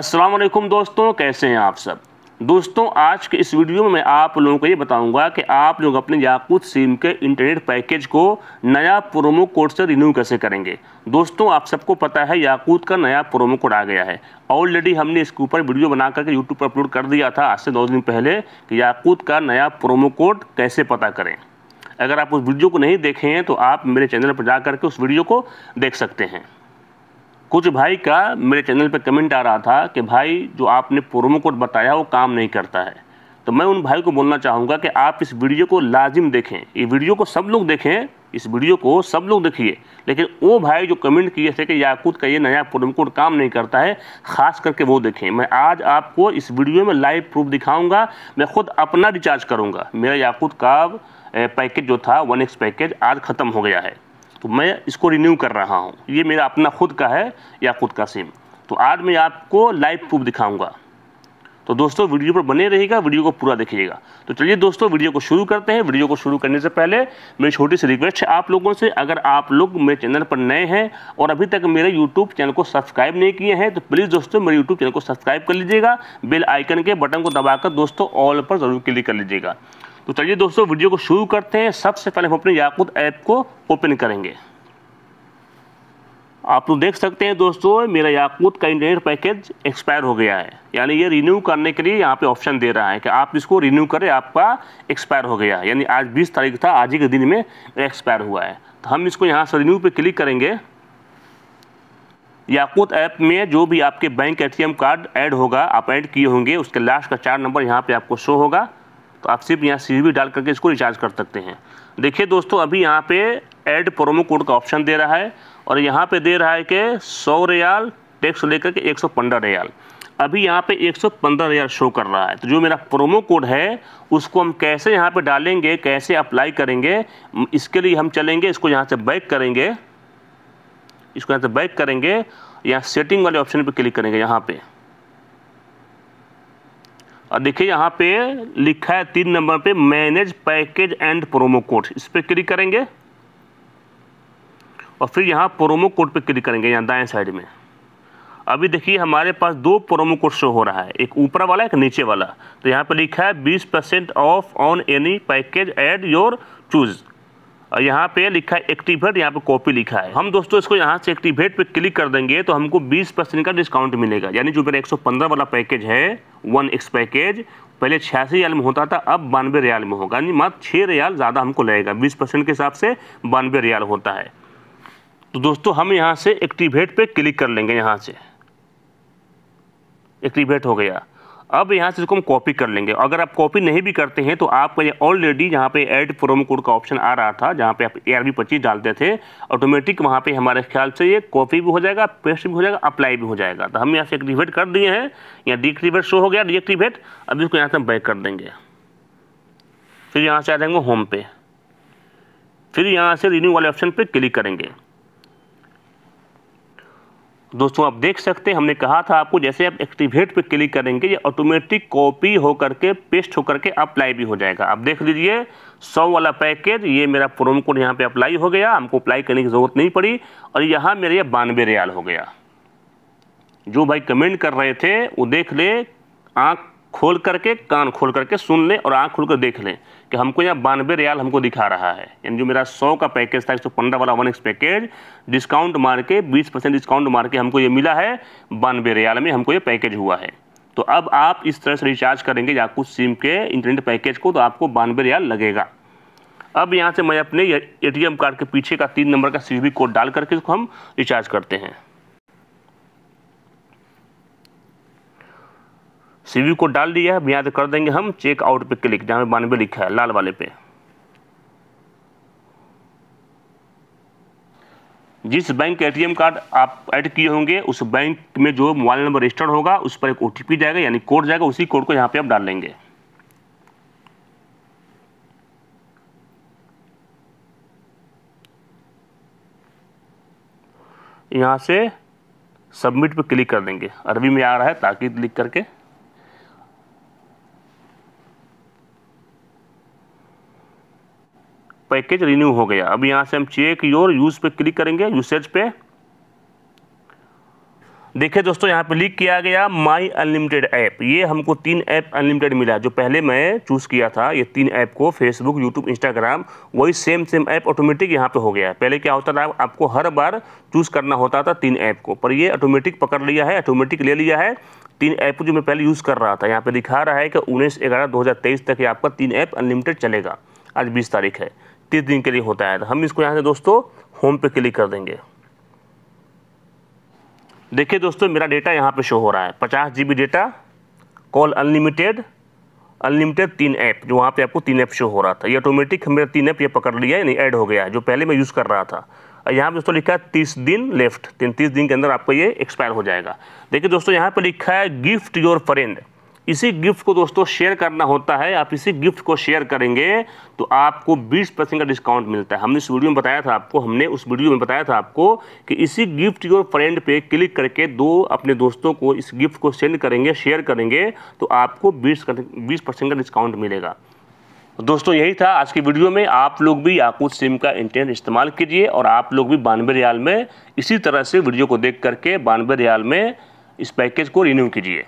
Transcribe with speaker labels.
Speaker 1: वालेकुम दोस्तों कैसे हैं आप सब दोस्तों आज के इस वीडियो में मैं आप लोगों को ये बताऊंगा कि आप लोग अपने याकूत सिम के इंटरनेट पैकेज को नया प्रोमो कोड से रिन्यू कैसे करेंगे दोस्तों आप सबको पता है याकूत का नया प्रोमो कोड आ गया है ऑलरेडी हमने इसके ऊपर वीडियो बना करके यूट्यूब पर अपलोड कर दिया था आज से दो दिन पहले कि याकूत का नया प्रोमो कोड कैसे पता करें अगर आप उस वीडियो को नहीं देखे हैं तो आप मेरे चैनल पर जा करके उस वीडियो को देख सकते हैं कुछ भाई का मेरे चैनल पर कमेंट आ रहा था कि भाई जो आपने प्रोमो कोड बताया वो काम नहीं करता है तो मैं उन भाई को बोलना चाहूँगा कि आप इस वीडियो को लाजिम देखें ये वीडियो को सब लोग देखें इस वीडियो को सब लोग देखिए लेकिन वो भाई जो कमेंट किए थे कि याकूत का ये नया प्रोमो कोड काम नहीं करता है ख़ास करके वो देखें मैं आज आपको इस वीडियो में लाइव प्रूफ दिखाऊँगा मैं खुद अपना रिचार्ज करूँगा मेरा याकूत का पैकेज जो था वन एक्स पैकेज आज ख़त्म हो गया है तो मैं इसको रिन्यू कर रहा हूँ ये मेरा अपना खुद का है या खुद का सिम तो आज मैं आपको लाइव प्रूफ दिखाऊंगा तो दोस्तों वीडियो पर बने रहेगा वीडियो को पूरा देखिएगा तो चलिए दोस्तों वीडियो को शुरू करते हैं वीडियो को शुरू करने से पहले मेरी छोटी सी रिक्वेस्ट है आप लोगों से अगर आप लोग मेरे चैनल पर नए हैं और अभी तक मेरे यूट्यूब चैनल को सब्सक्राइब नहीं किए हैं तो प्लीज़ दोस्तों मेरे यूट्यूब चैनल को सब्सक्राइब कर लीजिएगा बेल आइकन के बटन को दबाकर दोस्तों ऑल पर ज़रूर क्लिक कर लीजिएगा तो चलिए दोस्तों वीडियो को शुरू करते हैं सबसे पहले हम अपने याकूत ऐप को ओपन करेंगे आप लोग देख सकते हैं दोस्तों मेरा याकूत का इंटरनेट पैकेज एक्सपायर हो गया है यानी ये रिन्यू करने के लिए यहाँ पे ऑप्शन दे रहा है कि आप इसको रिन्यू करें आपका एक्सपायर हो गया यानी आज 20 तारीख था आज ही के दिन में एक्सपायर हुआ है तो हम इसको यहाँ से रिन्यू पे क्लिक करेंगे याकूत ऐप में जो भी आपके बैंक ए कार्ड ऐड होगा आप ऐड किए होंगे उसके लास्ट का चार नंबर यहाँ पर आपको शो होगा तो आप सिर्फ यहाँ सी डाल करके इसको रिचार्ज कर सकते हैं देखिए दोस्तों अभी यहाँ पे ऐड प्रोमो कोड का ऑप्शन दे रहा है और यहाँ पे दे रहा है कि सौ रियाल टैक्स लेकर के एक सौ पंद्रह रियाल अभी यहाँ पे एक सौ पंद्रह रियाल शो कर रहा है तो जो मेरा प्रोमो कोड है उसको हम कैसे यहाँ पे डालेंगे कैसे अप्लाई करेंगे इसके लिए हम चलेंगे इसको यहाँ से बैक करेंगे इसको यहाँ से बैक करेंगे यहाँ सेटिंग वाले ऑप्शन पर क्लिक करेंगे यहाँ पर और देखिए यहाँ पे लिखा है तीन नंबर पे manage package and promo code इस पर क्लिक करेंगे और फिर यहाँ प्रोमो कोड पे क्लिक करेंगे यहाँ दाएं साइड में अभी देखिए हमारे पास दो प्रोमो कोड शो हो रहा है एक ऊपर वाला एक नीचे वाला तो यहाँ पे लिखा है बीस percent off on any package add your choose यहाँ पे लिखा है एक्टिवेट यहाँ पे कॉपी लिखा है हम दोस्तों इसको यहाँ से एक्टिवेट पे क्लिक कर देंगे तो हमको 20 परसेंट का डिस्काउंट मिलेगा यानी जो मेरा 115 वाला पैकेज है वन एक्स पैकेज पहले छियासी रियाल में होता था अब बानवे रियाल में होगा यानी मात्र छः रियाल ज़्यादा हमको लगेगा बीस परसेंट के हिसाब से बानवे रियाल होता है तो दोस्तों हम यहाँ से एक्टिवेट पर क्लिक कर लेंगे यहाँ से एक्टिवेट हो गया अब यहाँ से इसको हम कॉपी कर लेंगे अगर आप कॉपी नहीं भी करते हैं तो आपका ये ऑलरेडी यहाँ पे ऐड प्रोमो कोड का ऑप्शन आ रहा था जहाँ पे आप ए आर बी पच्चीस डालते थे ऑटोमेटिक वहाँ पे हमारे ख्याल से ये कॉपी भी हो जाएगा पेस्ट भी हो जाएगा अप्लाई भी हो जाएगा तो हम यहाँ से एक्टिवेट कर दिए हैं यहाँ डीएक्टिवेट शो हो गया डिएक्टिवेट अब इसको यहाँ से हम बैक कर देंगे फिर यहाँ से आ जाएंगे होम पे फिर यहाँ से रिन्यू वाले ऑप्शन पर क्लिक करेंगे दोस्तों आप देख सकते हैं हमने कहा था आपको जैसे आप एक्टिवेट पे क्लिक करेंगे ये ऑटोमेटिक कॉपी होकर के पेस्ट होकर के अप्लाई भी हो जाएगा आप देख लीजिए सौ वाला पैकेज ये मेरा प्रोमो कोड यहाँ पे अप्लाई हो गया हमको अप्लाई करने की ज़रूरत नहीं पड़ी और यहाँ मेरे ये बानवे रियाल हो गया जो भाई कमेंट कर रहे थे वो देख ले आँख खोल करके कान खोल करके सुन लें और आँख खोल कर देख लें कि हमको यहाँ बानवे रियाल हमको दिखा रहा है यानी जो मेरा सौ का पैकेज था एक सौ पंद्रह वाला वन एक्स पैकेज डिस्काउंट मार के बीस परसेंट डिस्काउंट मार के हमको ये मिला है बानवे रियाल में हमको ये पैकेज हुआ है तो अब आप इस तरह से रिचार्ज करेंगे या कुछ सिम के इंटरनेट पैकेज को तो आपको बानवे रियाल लगेगा अब यहाँ से मैं अपने ए कार्ड के पीछे का तीन नंबर का सी कोड डाल करके इसको हम रिचार्ज करते हैं सीवी को डाल दिया है याद कर देंगे हम चेक आउट पे क्लिक जहां बानवे लिखा है लाल वाले पे जिस बैंक के एटीएम कार्ड आप ऐड किए होंगे उस बैंक में जो मोबाइल नंबर रजिस्टर्ड होगा उस पर एक ओ जाएगा यानी कोड जाएगा उसी कोड को यहाँ पे आप डाल लेंगे यहाँ से सबमिट पे क्लिक कर देंगे अरबी में आ रहा है ताकि क्लिक करके पैकेज रिन्यू हो गया अब यहाँ से हम चेक योर यूज़ पे क्लिक करेंगे यूसेज पे देखिए दोस्तों यहाँ पे लिख किया गया माई अनलिमिटेड ऐप ये हमको तीन ऐप अनलिमिटेड मिला जो पहले मैं चूज़ किया था ये तीन ऐप को फेसबुक यूट्यूब इंस्टाग्राम वही सेम सेम ऐप ऑटोमेटिक यहाँ पे हो गया है पहले क्या होता था आपको हर बार चूज़ करना होता था तीन ऐप को पर ये ऑटोमेटिक पकड़ लिया है ऑटोमेटिक ले लिया है तीन ऐप जो मैं पहले यूज़ कर रहा था यहाँ पर दिखा रहा है कि उन्नीस ग्यारह दो तक ये आपका तीन ऐप अनलिमिटेड चलेगा आज बीस तारीख है तीस दिन के लिए होता है तो हम इसको यहाँ से दोस्तों होम पे क्लिक कर देंगे देखिए दोस्तों मेरा डेटा यहाँ पे शो हो रहा है पचास G data call unlimited unlimited तीन ऐप जो वहाँ पे आपको तीन ऐप शो हो रहा था ये ऑटोमेटिक मेरा तीन ऐप ये पकड़ लिया यानी ऐड हो गया जो पहले मैं यूज़ कर रहा था और यहाँ पर दोस्तों लिखा है तीस दिन लेफ्ट तीन तीस दिन के अंदर आपको ये एक्सपायर हो जाएगा देखिए दोस्तों यहाँ पर लिखा है गिफ्ट योर फ्रेंड इसी गिफ्ट को दोस्तों शेयर करना होता है आप इसी गिफ्ट को शेयर करेंगे तो आपको 20 परसेंट का डिस्काउंट मिलता है हमने इस वीडियो में बताया था आपको हमने उस वीडियो में बताया था आपको कि इसी गिफ्ट योर फ्रेंड पे क्लिक करके दो अपने दोस्तों को इस गिफ्ट को सेंड करेंगे शेयर करेंगे तो आपको बीस बीस परसेंट का डिस्काउंट मिलेगा तो दोस्तों यही था आज की वीडियो में आप लोग भी याकूत सिम का इंटरनेट इस्तेमाल कीजिए और आप लोग भी बानवे रियाल में इसी तरह से वीडियो को देख करके बानवे रियाल में इस पैकेज को रिन्यू कीजिए